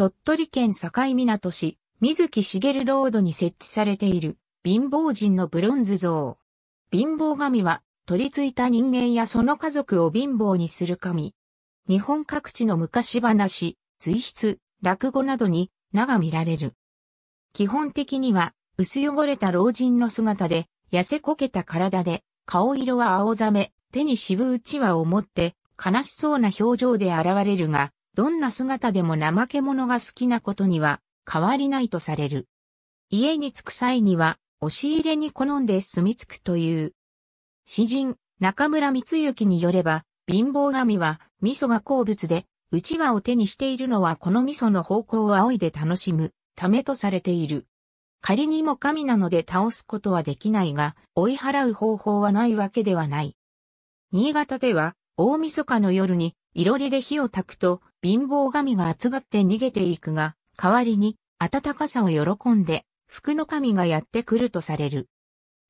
鳥取県境港市、水木しげるロードに設置されている貧乏人のブロンズ像。貧乏神は取り付いた人間やその家族を貧乏にする神。日本各地の昔話、随筆、落語などに名が見られる。基本的には薄汚れた老人の姿で、痩せこけた体で、顔色は青ざめ、手に渋うちわを持って、悲しそうな表情で現れるが、どんな姿でも怠け者が好きなことには変わりないとされる。家に着く際には、押し入れに好んで住み着くという。詩人、中村光之によれば、貧乏神は味噌が好物で、うちわを手にしているのはこの味噌の方向を仰いで楽しむためとされている。仮にも神なので倒すことはできないが、追い払う方法はないわけではない。新潟では、大晦日の夜に、いろりで火を焚くと、貧乏神が集がって逃げていくが、代わりに暖かさを喜んで、福の神がやってくるとされる。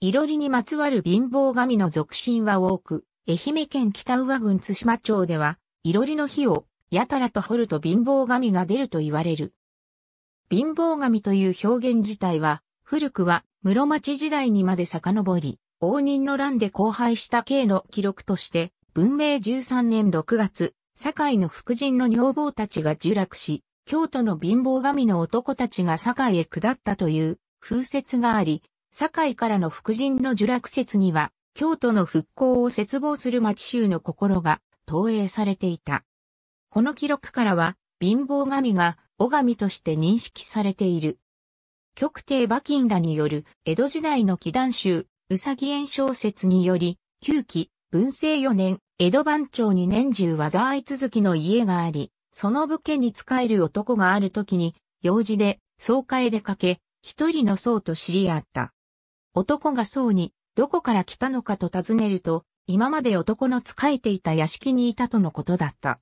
いろりにまつわる貧乏神の俗信は多く、愛媛県北宇和郡津島町では、いろりの火をやたらと掘ると貧乏神が出ると言われる。貧乏神という表現自体は、古くは室町時代にまで遡り、応仁の乱で荒廃した刑の記録として、文明13年6月、堺の福神の女房たちが呪落し、京都の貧乏神の男たちが堺へ下ったという風説があり、堺からの福神の呪落説には、京都の復興を絶望する町衆の心が投影されていた。この記録からは、貧乏神がお神として認識されている。極帝馬琴らによる江戸時代の祈願集、うさぎ炎小説により、9期、文政4年、江戸番町に年中災い続きの家があり、その武家に仕える男がある時に、用事で、総会で出かけ、一人の僧と知り合った。男が僧に、どこから来たのかと尋ねると、今まで男の仕えていた屋敷にいたとのことだった。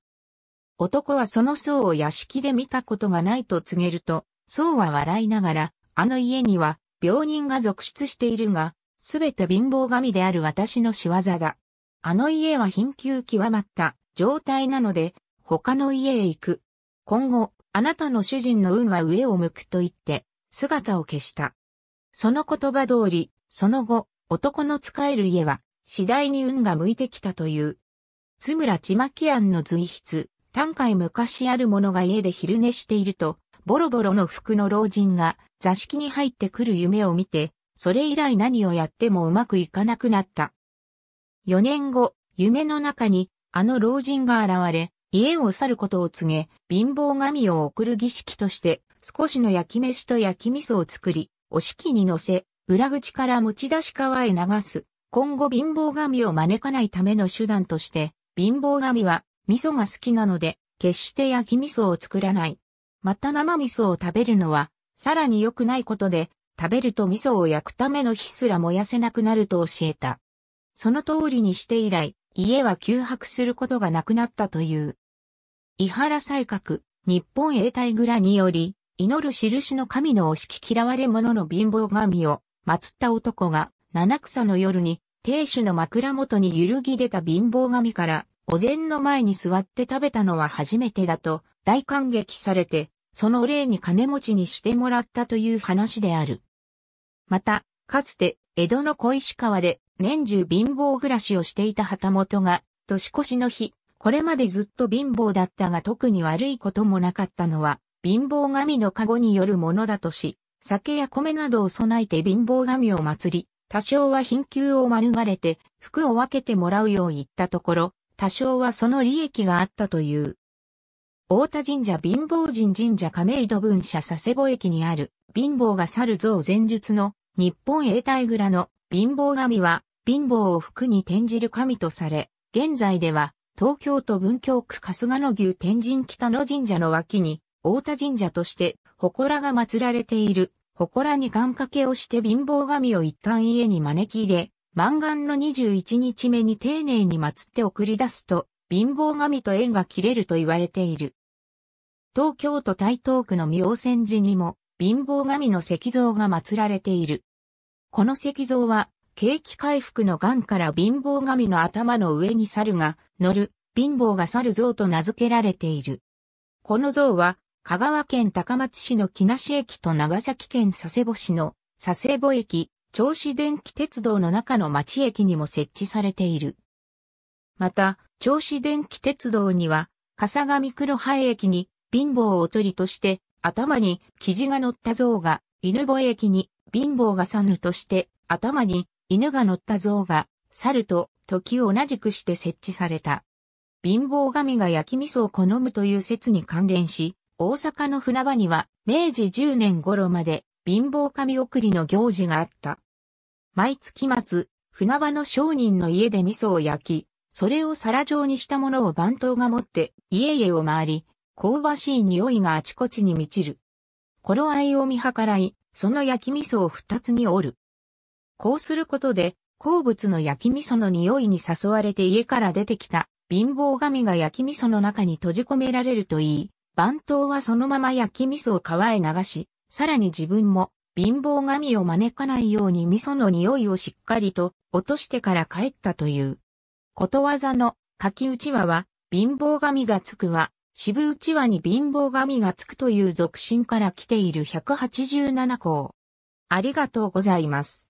男はその僧を屋敷で見たことがないと告げると、僧は笑いながら、あの家には病人が続出しているが、すべて貧乏神である私の仕業だ。あの家は貧窮極まった状態なので、他の家へ行く。今後、あなたの主人の運は上を向くと言って、姿を消した。その言葉通り、その後、男の使える家は、次第に運が向いてきたという。津村ちまき庵の随筆、短海昔ある者が家で昼寝していると、ボロボロの服の老人が座敷に入ってくる夢を見て、それ以来何をやってもうまくいかなくなった。4年後、夢の中に、あの老人が現れ、家を去ることを告げ、貧乏神を送る儀式として、少しの焼き飯と焼き味噌を作り、お式に乗せ、裏口から持ち出し川へ流す。今後貧乏神を招かないための手段として、貧乏神は味噌が好きなので、決して焼き味噌を作らない。また生味噌を食べるのは、さらに良くないことで、食べると味噌を焼くための火すら燃やせなくなると教えた。その通りにして以来、家は休泊することがなくなったという。伊原西閣、日本永代蔵により、祈る印の神のおき嫌われ者の貧乏神を祀った男が、七草の夜に、亭主の枕元に揺るぎ出た貧乏神から、お膳の前に座って食べたのは初めてだと、大感激されて、その礼に金持ちにしてもらったという話である。また、かつて、江戸の小石川で、年中貧乏暮らしをしていた旗本が、年越しの日、これまでずっと貧乏だったが特に悪いこともなかったのは、貧乏神の加護によるものだとし、酒や米などを備えて貧乏神を祭り、多少は貧窮を免れて、服を分けてもらうよう言ったところ、多少はその利益があったという。大田神社貧乏神神社亀戸分社佐世保駅にある、貧乏が去る像前述の日本永代蔵の貧乏神は、貧乏を服に転じる神とされ、現在では、東京都文京区春日野牛天神北野神社の脇に、大田神社として、祠が祀られている、祠に願掛けをして貧乏神を一旦家に招き入れ、満願の21日目に丁寧に祀って送り出すと、貧乏神と縁が切れると言われている。東京都台東区の妙仙寺にも、貧乏神の石像が祀られている。この石像は、景気回復の癌から貧乏神の頭の上に猿が乗る、貧乏が猿像と名付けられている。この像は、香川県高松市の木梨駅と長崎県佐世保市の佐世保駅、銚子電気鉄道の中の町駅にも設置されている。また、銚子電気鉄道には、笠上黒ハ駅に貧乏おとりとして頭に生地が乗った像が犬吠駅に貧乏が猿として頭に犬が乗った像が猿と時を同じくして設置された。貧乏神が焼き味噌を好むという説に関連し、大阪の船場には明治10年頃まで貧乏神送りの行事があった。毎月末、船場の商人の家で味噌を焼き、それを皿状にしたものを番頭が持って家々を回り、香ばしい匂いがあちこちに満ちる。頃合いを見計らい、その焼き味噌を二つに折る。こうすることで、好物の焼き味噌の匂いに誘われて家から出てきた貧乏神が焼き味噌の中に閉じ込められるといい、番頭はそのまま焼き味噌を川へ流し、さらに自分も貧乏神を招かないように味噌の匂いをしっかりと落としてから帰ったという。ことわざの書き打ち話は貧乏神がつくわ。渋内輪に貧乏神がつくという俗信から来ている187項。ありがとうございます。